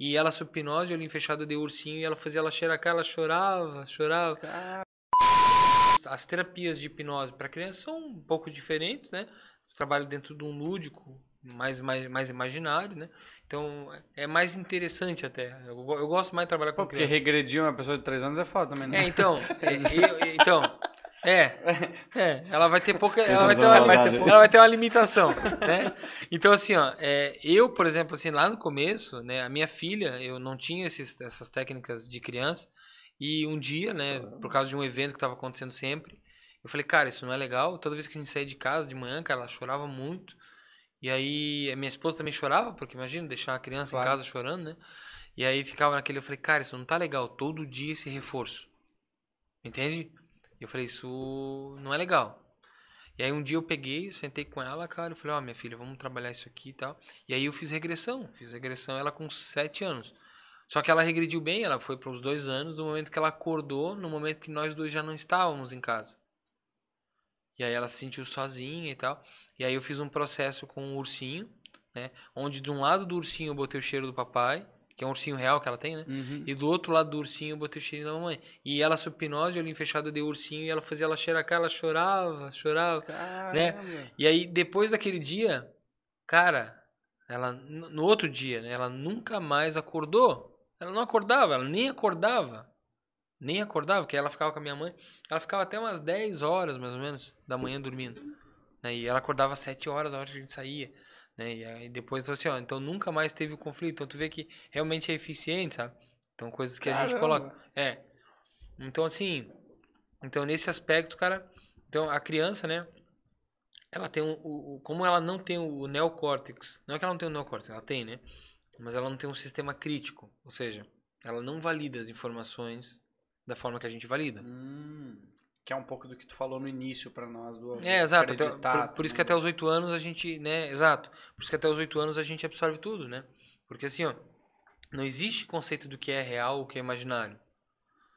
E ela sob hipnose, olhinho fechado, de ursinho, e ela fazia ela xeracar, ela chorava, chorava. Ah. As terapias de hipnose para criança são um pouco diferentes, né? Trabalho dentro de um lúdico, mais, mais, mais imaginário, né? Então, é mais interessante até. Eu, eu gosto mais de trabalhar com Pô, porque criança. Porque regredir uma pessoa de 3 anos é foda também, né? É, então. é, eu, então É, é, ela vai ter pouca, ela vai ter, uma, ela vai ter uma limitação, né? Então assim, ó, é, eu por exemplo assim lá no começo, né, a minha filha, eu não tinha esses, essas técnicas de criança e um dia, né, por causa de um evento que estava acontecendo sempre, eu falei, cara, isso não é legal. Toda vez que a gente saía de casa de manhã, cara, ela chorava muito. E aí a minha esposa também chorava, porque imagina deixar a criança claro. em casa chorando, né? E aí ficava naquele, eu falei, cara, isso não tá legal. Todo dia esse reforço, entende? E eu falei, isso não é legal. E aí um dia eu peguei, sentei com ela, cara, eu falei, ó, oh, minha filha, vamos trabalhar isso aqui e tal. E aí eu fiz regressão, fiz regressão ela com 7 anos. Só que ela regrediu bem, ela foi para os dois anos, no momento que ela acordou, no momento que nós dois já não estávamos em casa. E aí ela se sentiu sozinha e tal. E aí eu fiz um processo com o um ursinho, né? Onde de um lado do ursinho eu botei o cheiro do papai, que é um ursinho real que ela tem, né? Uhum. E do outro lado do ursinho eu botei o cheirinho da mamãe. E ela sob hipnose, olhinho fechado, de ursinho e ela fazia ela cheirar a cara, ela chorava, chorava, né? Caramba. né? E aí depois daquele dia, cara, ela no outro dia, né, ela nunca mais acordou. Ela não acordava, ela nem acordava. Nem acordava, porque ela ficava com a minha mãe. Ela ficava até umas 10 horas, mais ou menos, da manhã dormindo. Né? E ela acordava às 7 horas, a hora que a gente saía. Né? E aí depois assim, ó, então nunca mais teve o conflito. Então tu vê que realmente é eficiente, sabe? Então coisas que Caramba. a gente coloca. É. Então assim, então nesse aspecto, cara, então a criança, né, ela tem um, o, como ela não tem o neocórtex, não é que ela não tem o neocórtex, ela tem, né? Mas ela não tem um sistema crítico, ou seja, ela não valida as informações da forma que a gente valida. Hum que é um pouco do que tu falou no início para nós do É, exato, até, por, por, tá isso que até os oito anos a gente, né, exato. Por isso que até os oito anos a gente absorve tudo, né? Porque assim, ó, não existe conceito do que é real, o que é imaginário.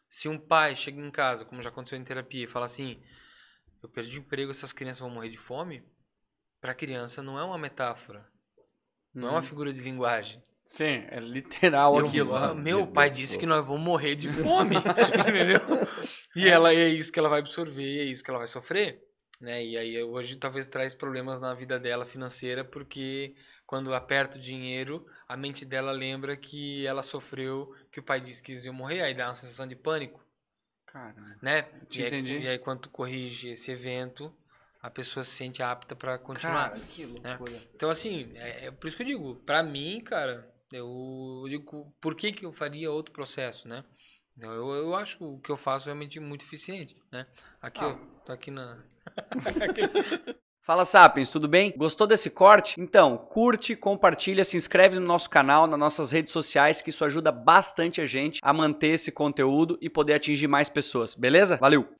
Se um pai chega em casa, como já aconteceu em terapia, e fala assim: "Eu perdi o emprego, essas crianças vão morrer de fome", para a criança não é uma metáfora. Não hum. é uma uhum. figura de linguagem. Sim, é literal eu, aquilo. Meu pai disse que nós vamos morrer de fome. entendeu? E é. ela é isso que ela vai absorver, é isso que ela vai sofrer, né? E aí hoje talvez traz problemas na vida dela financeira porque quando aperta o dinheiro, a mente dela lembra que ela sofreu, que o pai disse que eles iam morrer, aí dá uma sensação de pânico. Cara, né? E entendi. Aí, e aí quando tu corrige esse evento, a pessoa se sente apta para continuar. Cara, que né? loucura. Né? Então assim, é, é, por isso que eu digo, para mim, cara, eu, eu digo, por que que eu faria outro processo, né? Eu, eu acho que o que eu faço é realmente muito eficiente, né? Aqui, ah. ó, tá aqui na... Fala Sapiens, tudo bem? Gostou desse corte? Então, curte, compartilha, se inscreve no nosso canal, nas nossas redes sociais, que isso ajuda bastante a gente a manter esse conteúdo e poder atingir mais pessoas, beleza? Valeu!